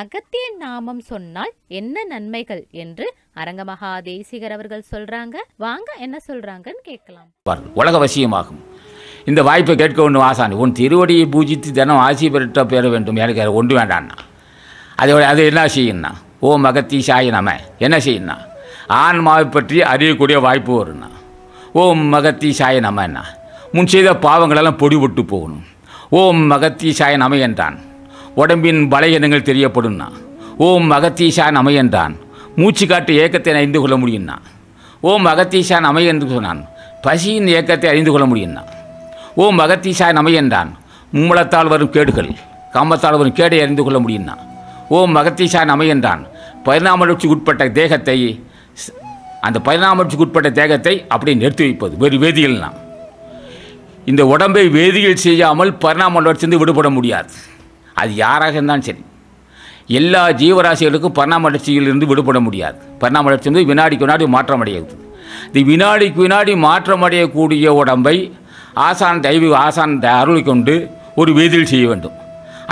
அகத்தியன் நாமம் சொன்னால் என்ன நன்மைகள் என்று அரங்க தேசிகர் அவர்கள் சொல்றாங்க வாங்க என்ன சொல்றாங்கன்னு கேட்கலாம் உலக வசியமாகும் இந்த வாய்ப்பை கேட்க ஒன்று ஆசானி உன் திருவடியை பூஜித்து தினம் ஆசி பெற்ற பெற வேண்டும் எனக்கு அது ஒன்று வேண்டாண்ணா அதை அது என்ன செய்யணும்னா ஓ மகத்தி சாய் நம என்ன செய்யணும்னா ஆன்மாவை பற்றி அறியக்கூடிய வாய்ப்பு வரும்ண்ணா ஓம் மகத்தி சாய என்ன முன் செய்த பாவங்களெல்லாம் பொடி விட்டு போகணும் ஓம் மகத்தி சாய நம என்றான் உடம்பின் பலகீனங்கள் தெரியப்படும்னா ஓம் அகத்தீசான் அமையன்றான் மூச்சு காட்டு ஏக்கத்தை அறிந்து கொள்ள முடியும்னா ஓம் அகத்தீசான் அமை என்று சொன்னான் பசியின் ஏக்கத்தை அறிந்து கொள்ள முடியும்னா ஓம் அகத்தீசான் அமை என்றான் மும்மலத்தால் வரும் கேடுகள் காமத்தால் வரும் கேடை அறிந்து கொள்ள முடியும்னா ஓம் அகத்தீசான் அமை என்றான் பரிணாமலட்சிக்கு உட்பட்ட தேகத்தை அந்த பரிணாமலட்சிக்கு உட்பட்ட தேகத்தை அப்படியே நிறுத்தி வைப்பது வேறு வேதியியல்னா இந்த உடம்பை வேதியியல் செய்யாமல் பரிணாமலட்சியிருந்து விடுபட முடியாது அது யாராக இருந்தாலும் சரி எல்லா ஜீவராசிகளுக்கும் இருந்து விடுபட முடியாது பரிணாமலர்ச்சி வந்து வினாடிக்கு வினாடி மாற்றம் அடையாது இது வினாடிக்கு வினாடி மாற்றம் அடையக்கூடிய உடம்பை ஆசான் தெய்வ ஆசான் அருளை கொண்டு ஒரு வேதியில் செய்ய வேண்டும்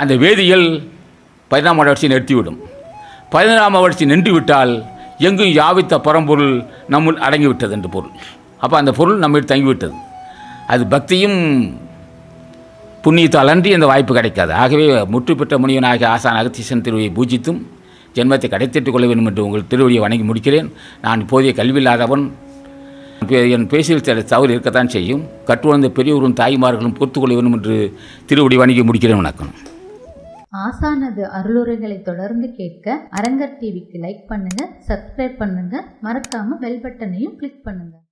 அந்த வேதியில் பதினாம் வளர்ச்சி நிறுத்திவிடும் பதினாம் வளர்ச்சி நின்று விட்டால் எங்கும் யாவித்த பரம்பொருள் நம்முள் அடங்கிவிட்டது என்று பொருள் அப்போ அந்த பொருள் நம்ம தங்கிவிட்டது அது பக்தியும் புண்ணியத்தால் அன்றி அந்த வாய்ப்பு கிடைக்காது ஆகவே முற்றுப்பெற்ற முனிவனாகி ஆசான் அகத்தீசன் திருவையை பூஜித்தும் ஜென்மத்தை கடைத்திட்டுக் கொள்ள வேண்டும் என்று உங்கள் திருவடியை வணங்கி முடிக்கிறேன் நான் இப்போதைய கல்வியில்லாதவன் என் பேசியில் சில தவறு இருக்கத்தான் செய்யும் வந்த பெரியவரும் தாய்மார்களும் பொறுத்துக்கொள்ள வேண்டும் என்று திருவடி வணங்கி முடிக்கிறேன் வணக்கம் ஆசானது அருளுரைகளை தொடர்ந்து கேட்க அரங்கர் டிவிக்கு லைக் பண்ணுங்க சப்ஸ்கிரைப் பண்ணுங்க மறக்காம பெல் பட்டனையும் கிளிக் பண்ணுங்க